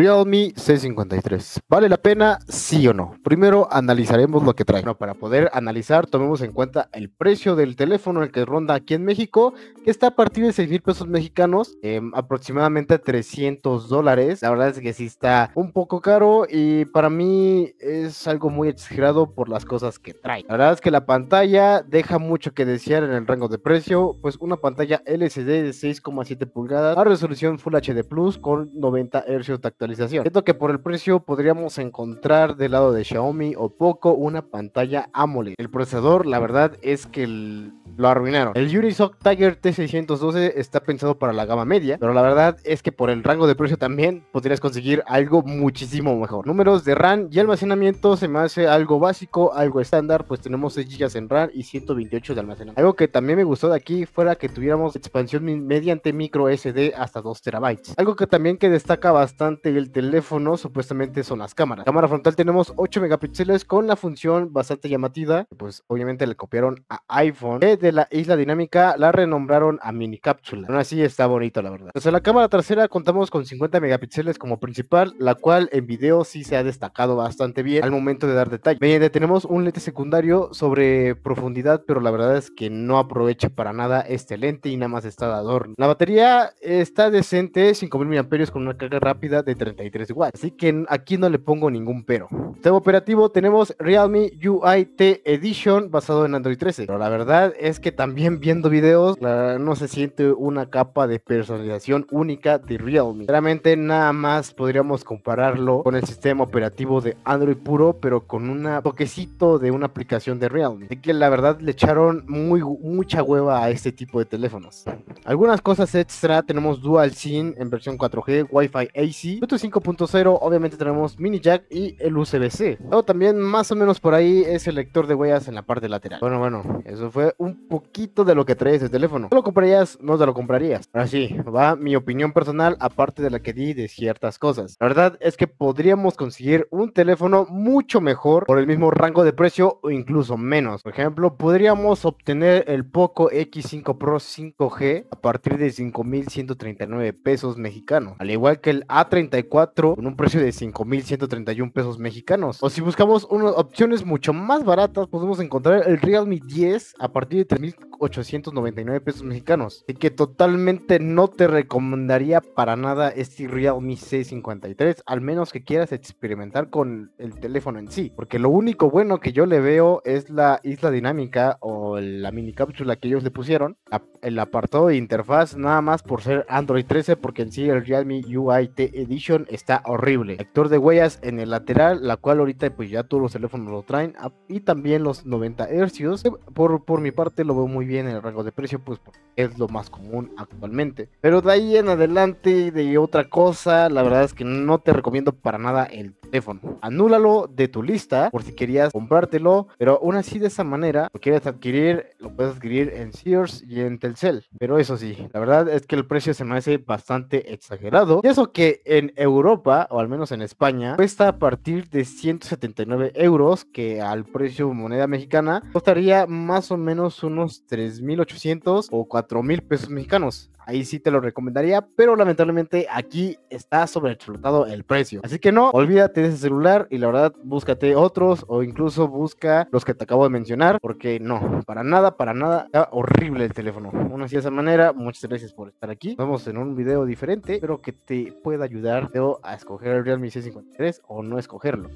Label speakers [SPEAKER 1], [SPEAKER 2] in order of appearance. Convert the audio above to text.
[SPEAKER 1] Realme C53. ¿Vale la pena? Sí o no. Primero analizaremos lo que trae. Bueno, para poder analizar, tomemos en cuenta el precio del teléfono, el que ronda aquí en México, que está a partir de 6 mil pesos mexicanos, em, aproximadamente 300 dólares. La verdad es que sí está un poco caro y para mí es algo muy exagerado por las cosas que trae. La verdad es que la pantalla deja mucho que desear en el rango de precio, pues una pantalla LCD de 6,7 pulgadas a resolución Full HD Plus con 90 Hz tactile actualización. Siento que por el precio podríamos encontrar del lado de Xiaomi o Poco una pantalla AMOLED. El procesador, la verdad es que el lo arruinaron. El Unisoc Tiger T612 está pensado para la gama media, pero la verdad es que por el rango de precio también podrías conseguir algo muchísimo mejor. Números de RAM y almacenamiento se me hace algo básico, algo estándar, pues tenemos 6 GB en RAM y 128 de almacenamiento. Algo que también me gustó de aquí fuera que tuviéramos expansión mediante micro SD hasta 2 TB. Algo que también que destaca bastante el teléfono supuestamente son las cámaras. Cámara frontal tenemos 8 megapíxeles con la función bastante llamativa, pues obviamente le copiaron a iPhone de la isla dinámica la renombraron a mini cápsula. Aún así está bonito, la verdad. Entonces, la cámara trasera contamos con 50 megapíxeles como principal, la cual en video sí se ha destacado bastante bien al momento de dar detalle. tenemos un lente secundario sobre profundidad, pero la verdad es que no aprovecha para nada este lente y nada más está de adorno. La batería está decente, 5000 mAh con una carga rápida de 33 watts, así que aquí no le pongo ningún pero. Sistema operativo tenemos Realme UI T Edition basado en Android 13, pero la verdad es es que también viendo videos no se siente una capa de personalización única de Realme. Realmente nada más podríamos compararlo con el sistema operativo de Android puro, pero con un toquecito de una aplicación de Realme. Así que la verdad le echaron muy, mucha hueva a este tipo de teléfonos. Algunas cosas extra, tenemos Dual SIM en versión 4G, Wi-Fi AC, Bluetooth 5.0, obviamente tenemos mini jack y el USB-C. Luego también más o menos por ahí es el lector de huellas en la parte lateral. Bueno, bueno, eso fue un poquito de lo que trae ese teléfono. ¿No lo comprarías? No te lo comprarías. Ahora sí, va mi opinión personal aparte de la que di de ciertas cosas. La verdad es que podríamos conseguir un teléfono mucho mejor por el mismo rango de precio o incluso menos. Por ejemplo, podríamos obtener el Poco X5 Pro 5G a partir de 5.139 pesos mexicanos, al igual que el A34 con un precio de 5.131 pesos mexicanos. O si buscamos unas opciones mucho más baratas, podemos encontrar el Realme 10 a partir de 3.000 899 pesos mexicanos. Y que totalmente no te recomendaría para nada este Realme C53, al menos que quieras experimentar con el teléfono en sí. Porque lo único bueno que yo le veo es la isla dinámica o la mini cápsula que ellos le pusieron, el apartado de interfaz, nada más por ser Android 13, porque en sí el Realme UIT Edition está horrible. Lector de huellas en el lateral, la cual ahorita pues ya todos los teléfonos lo traen, ah, y también los 90 Hz. Por, por mi parte lo veo muy bien el rango de precio, pues es lo más común actualmente. Pero de ahí en adelante, de otra cosa, la verdad es que no te recomiendo para nada el teléfono. Anúlalo de tu lista por si querías comprártelo, pero aún así de esa manera, lo quieres adquirir, lo puedes adquirir en Sears y en Telcel. Pero eso sí, la verdad es que el precio se me hace bastante exagerado. Y eso que en Europa, o al menos en España, cuesta a partir de 179 euros, que al precio moneda mexicana costaría más o menos unos 3.800 o 4.000 pesos mexicanos. Ahí sí te lo recomendaría, pero lamentablemente aquí está sobreexplotado el precio. Así que no, olvídate de ese celular y la verdad búscate otros o incluso busca los que te acabo de mencionar, porque no, para nada, para nada, está horrible el teléfono. Una así de esa manera, muchas gracias por estar aquí. Nos vemos en un video diferente, espero que te pueda ayudar a escoger el Realme c o no escogerlo.